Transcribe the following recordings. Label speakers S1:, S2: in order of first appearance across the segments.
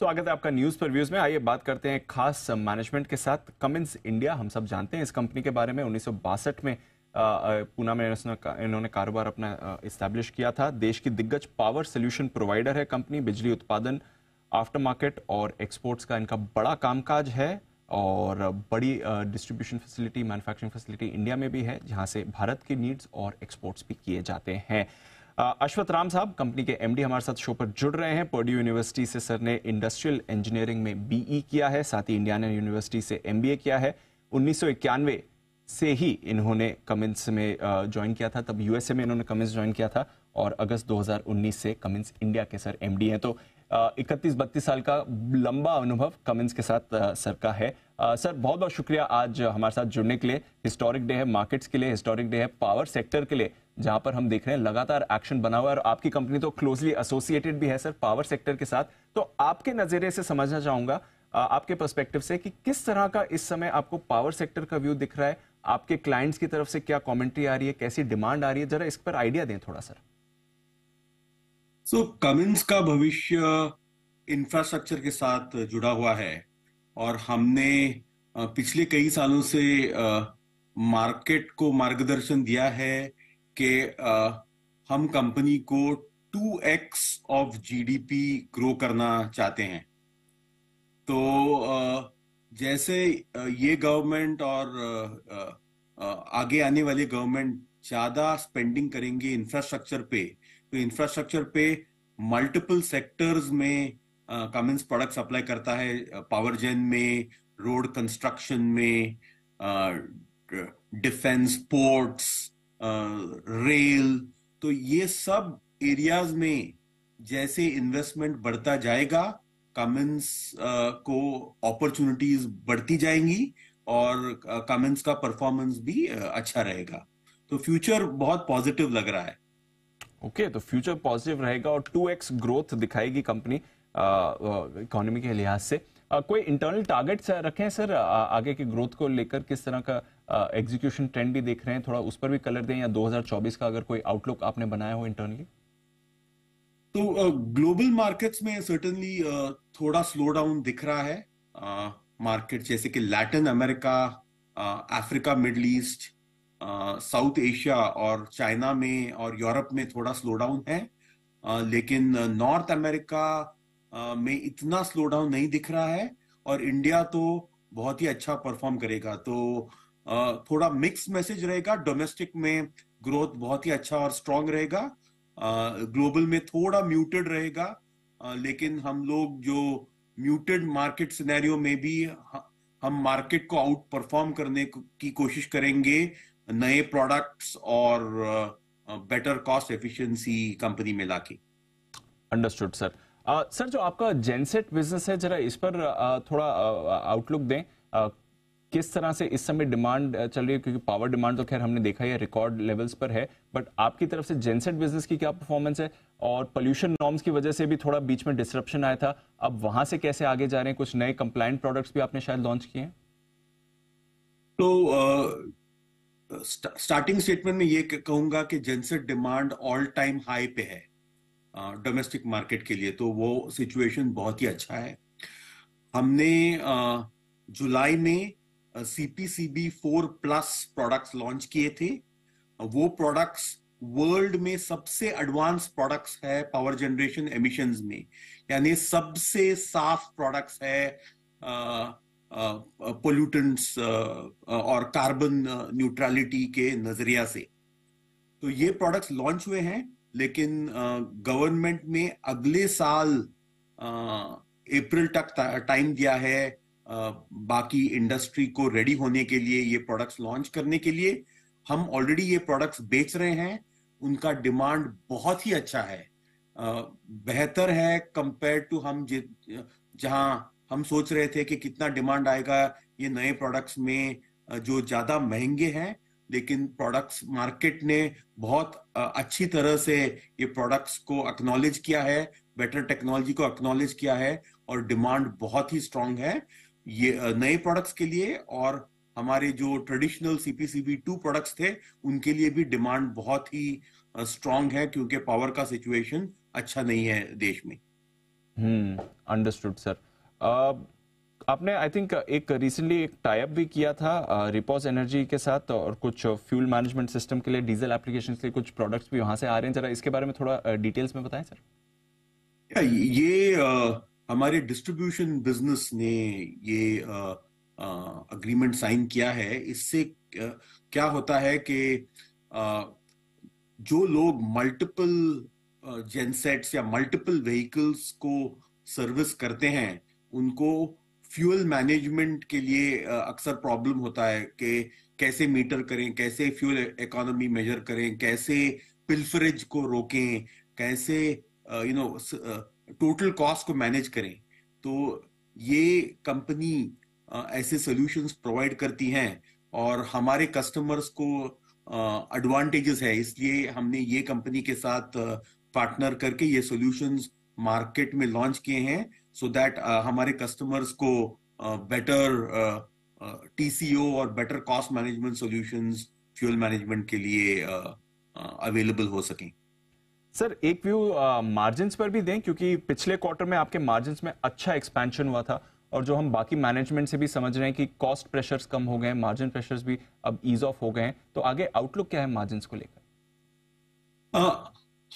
S1: स्वागत है आपका न्यूज पर व्यूज में आइए बात करते हैं खास मैनेजमेंट के साथ कमिंस इंडिया हम सब जानते हैं इस कंपनी के बारे में उन्नीस में पूना में इन्होंने कारोबार अपना इस्टेब्लिश किया था देश की दिग्गज पावर सोल्यूशन प्रोवाइडर है कंपनी बिजली उत्पादन आफ्टर मार्केट और एक्सपोर्ट्स का इनका बड़ा कामकाज है और बड़ी distribution facility manufacturing facility India में भी है जहां से भारत की नीड्स और एक्सपोर्ट्स भी किए जाते हैं अश्वथ राम साहब कंपनी के एमडी हमारे साथ शो पर जुड़ रहे हैं पर्ड्यू यूनिवर्सिटी से सर ने इंडस्ट्रियल इंजीनियरिंग में बीई e किया है साथ ही इंडियाना यूनिवर्सिटी से एमबीए किया है उन्नीस से ही इन्होंने कमिंस में ज्वाइन किया था तब यूएसए में इन्होंने कमिंस ज्वाइन किया था और अगस्त 2019 से कमिंस इंडिया के सर एम हैं तो इकतीस बत्तीस साल का लंबा अनुभव कमिंस के साथ सर का है सर बहुत बहुत शुक्रिया आज हमारे साथ जुड़ने के लिए हिस्टोरिक डे है मार्केट्स के लिए हिस्टोरिक डे है पावर सेक्टर के लिए जहां पर हम देख रहे हैं लगातार एक्शन बना हुआ है और आपकी कंपनी तो क्लोजली एसोसिएटेड भी है सर पावर सेक्टर के साथ तो आपके नजरिए से समझना चाहूंगा आपके पर्सपेक्टिव से कि किस तरह का इस समय आपको पावर सेक्टर का व्यू दिख रहा है आपके क्लाइंट्स की तरफ से क्या कॉमेंट्री आ रही है कैसी डिमांड आ रही है जरा इस पर आइडिया दें थोड़ा सर
S2: सो so, कमिंस का भविष्य इंफ्रास्ट्रक्चर के साथ जुड़ा हुआ है और हमने पिछले कई सालों से मार्केट को मार्गदर्शन दिया है कि हम कंपनी को 2x ऑफ जीडीपी ग्रो करना चाहते हैं तो जैसे ये गवर्नमेंट और आगे आने वाले गवर्नमेंट ज्यादा स्पेंडिंग करेंगे इंफ्रास्ट्रक्चर पे तो इंफ्रास्ट्रक्चर पे मल्टीपल सेक्टर्स में कमेंस प्रोडक्ट सप्लाई करता है पावर जेन में रोड कंस्ट्रक्शन में डिफेंस पोर्ट्स रेल तो ये सब एरियाज में जैसे इन्वेस्टमेंट बढ़ता जाएगा कमेंस को अपॉर्चुनिटीज बढ़ती जाएंगी और कमेंस का परफॉर्मेंस भी अच्छा रहेगा तो फ्यूचर बहुत पॉजिटिव लग रहा है ओके okay,
S1: तो फ्यूचर पॉजिटिव रहेगा और टू एक्स ग्रोथ दिखाएगी कंपनी इकोनॉमी के लिहाज से आ, कोई इंटरनल टारगेट्स रखें सर आ, आगे की ग्रोथ को लेकर किस तरह का एग्जीक्यूशन ट्रेंड भी देख रहे हैं थोड़ा उस पर भी कलर दें या 2024 का अगर कोई आउटलुक आपने बनाया हो इंटरनली
S2: तो ग्लोबल uh, मार्केट्स में सर्टनली uh, थोड़ा स्लो डाउन दिख रहा है मार्केट uh, जैसे कि Latin America Africa Middle East South Asia और चाइना में और यूरोप में थोड़ा स्लो डाउन है uh, लेकिन नॉर्थ अमेरिका uh, में इतना स्लो डाउन नहीं दिख रहा है और इंडिया तो बहुत ही अच्छा परफॉर्म करेगा तो uh, थोड़ा मिक्स मैसेज रहेगा डोमेस्टिक में ग्रोथ बहुत ही अच्छा और स्ट्रांग रहेगा ग्लोबल में थोड़ा म्यूटेड रहेगा लेकिन हम लोग जो म्यूटेड मार्केट सिनेरियो में भी हम मार्केट को आउट परफॉर्म करने की कोशिश करेंगे नए प्रोडक्ट्स और बेटर कॉस्ट एफिशिएंसी कंपनी में लाके अंडरस्टूड सर सर जो आपका जेनसेट बिजनेस है जरा इस
S1: पर थोड़ा आउटलुक दें किस तरह से इस समय डिमांड चल रही है क्योंकि पावर डिमांड तो खैर हमने देखा है रिकॉर्ड लेवल्स पर है बट आपकी तरफ से जेनसेट बिजनेस की क्या परफॉर्मेंस है और पोल्यूशन नॉर्म्स की वजह से भी थोड़ा बीच में डिस्ट्रप्शन आया था अब वहां से कैसे आगे जा रहे हैं कुछ नए कंप्लाइंट प्रोडक्ट्स भी आपने शायद लॉन्च किए हैं
S2: तो स्टार्टिंग uh, स्टेटमेंट में ये कहूंगा कि genset demand all time high पे है डोमेस्टिक uh, मार्केट के लिए तो वो सिचुएशन बहुत ही अच्छा है हमने uh, जुलाई में CPCB four plus products launch किए थे वो प्रोडक्ट्स वर्ल्ड में सबसे एडवांस प्रोडक्ट्स है पावर जनरेशन एमिशन में यानी सबसे साफ प्रोडक्ट्स है पोल्यूटेंट्स और कार्बन न्यूट्रलिटी के नजरिया से तो ये प्रोडक्ट्स लॉन्च हुए हैं लेकिन गवर्नमेंट ने अगले साल अप्रैल तक टाइम दिया है बाकी इंडस्ट्री को रेडी होने के लिए ये प्रोडक्ट्स लॉन्च करने के लिए हम ऑलरेडी ये प्रोडक्ट्स बेच रहे हैं उनका डिमांड बहुत ही अच्छा है बेहतर है कंपेयर टू हम जहाँ हम सोच रहे थे कि कितना डिमांड आएगा ये नए प्रोडक्ट्स में जो ज्यादा महंगे हैं लेकिन प्रोडक्ट्स मार्केट ने बहुत अच्छी तरह से ये प्रोडक्ट्स को अक्नॉलेज किया है बेटर टेक्नोलॉजी को अक्नॉलेज किया है और डिमांड बहुत ही स्ट्रांग है ये नए प्रोडक्ट्स के लिए और हमारे जो ट्रेडिशनल सीपीसीबी टू प्रोडक्ट्स थे उनके लिए भी डिमांड बहुत ही स्ट्रांग है क्योंकि पावर का सिचुएशन अच्छा नहीं है देश में
S1: हम्म अंडरस्टूड सर आपने आई थिंक एक रिसेंटली एक टाइप भी किया था रिपोज एनर्जी के साथ और कुछ फ्यूल मैनेजमेंट सिस्टम के लिए डीजल एप्लीकेशन के लिए कुछ प्रोडक्ट्स भी वहां से आ रहे हैं जरा इसके बारे में थोड़ा डिटेल्स में बताएं सर
S2: ये हमारे डिस्ट्रीब्यूशन बिजनेस ने ये अग्रीमेंट साइन किया है इससे क्या होता है कि जो लोग मल्टीपल जेनसेट्स या मल्टीपल व्हीकल्स को सर्विस करते हैं उनको फ्यूल मैनेजमेंट के लिए अक्सर प्रॉब्लम होता है कि कैसे मीटर करें कैसे फ्यूल इकोनॉमी मेजर करें कैसे पिल्फरेज को रोकें कैसे यू नो टोटल कॉस्ट को मैनेज करें तो ये कंपनी ऐसे सॉल्यूशंस प्रोवाइड करती हैं और हमारे कस्टमर्स को एडवांटेजेस है इसलिए हमने ये कंपनी के साथ पार्टनर करके ये सॉल्यूशंस मार्केट में लॉन्च किए हैं सो so दैट हमारे कस्टमर्स को बेटर टीसीओ और better cost management solutions fuel management के लिए अवेलेबल हो सकें सर
S1: एक व्यू मार्जिन पर भी दें क्योंकि पिछले क्वार्टर में आपके मार्जिन में अच्छा एक्सपेंशन हुआ था और जो हम बाकी मैनेजमेंट से भी समझ रहे हैं कि कॉस्ट प्रेशर्स कम हो गए मार्जिन प्रेशर्स भी अब ईज ऑफ हो गए हैं तो आगे आउटलुक क्या है मार्जिन को लेकर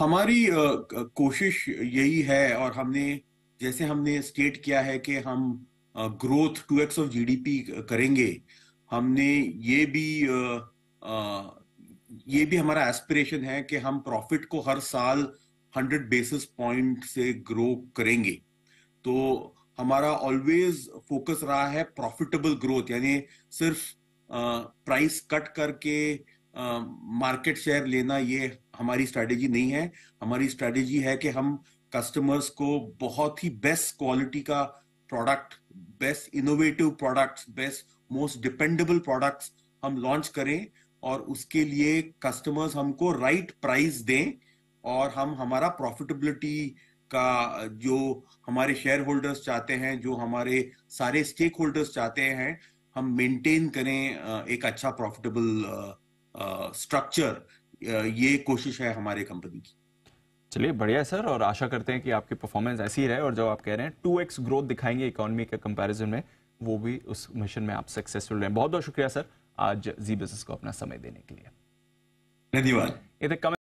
S2: हमारी आ, कोशिश यही है और हमने जैसे हमने स्टेट किया है कि हम growth two X of GDP करेंगे हमने ये भी आ, आ, ये भी हमारा एस्पिरेशन है कि हम प्रॉफिट को हर साल 100 बेसिस पॉइंट से ग्रो करेंगे तो हमारा ऑलवेज फोकस रहा है प्रॉफिटेबल ग्रोथ यानी सिर्फ प्राइस कट करके मार्केट शेयर लेना ये हमारी स्ट्रेटेजी नहीं है हमारी स्ट्रेटेजी है कि हम कस्टमर्स को बहुत ही बेस्ट क्वालिटी का product best innovative products best most dependable products हम लॉन्च करें और उसके लिए कस्टमर्स हमको राइट प्राइस दें और हम हमारा प्रॉफिटेबिलिटी का जो हमारे शेयर होल्डर्स चाहते हैं जो हमारे सारे स्टेक होल्डर्स चाहते हैं हम मेंटेन करें एक अच्छा प्रॉफिटेबल स्ट्रक्चर ये कोशिश है हमारे कंपनी की
S1: चलिए बढ़िया सर और आशा करते हैं कि आपकी परफॉर्मेंस ऐसी ही रहे और जो आप कह रहे हैं टू एक्स ग्रोथ दिखाएंगे इकोनॉमी के कंपैरिजन में वो भी उस मिशन में आप सक्सेसफुल रहे बहुत बहुत शुक्रिया सर आज जी बिजनेस को अपना समय देने के लिए धन्यवाद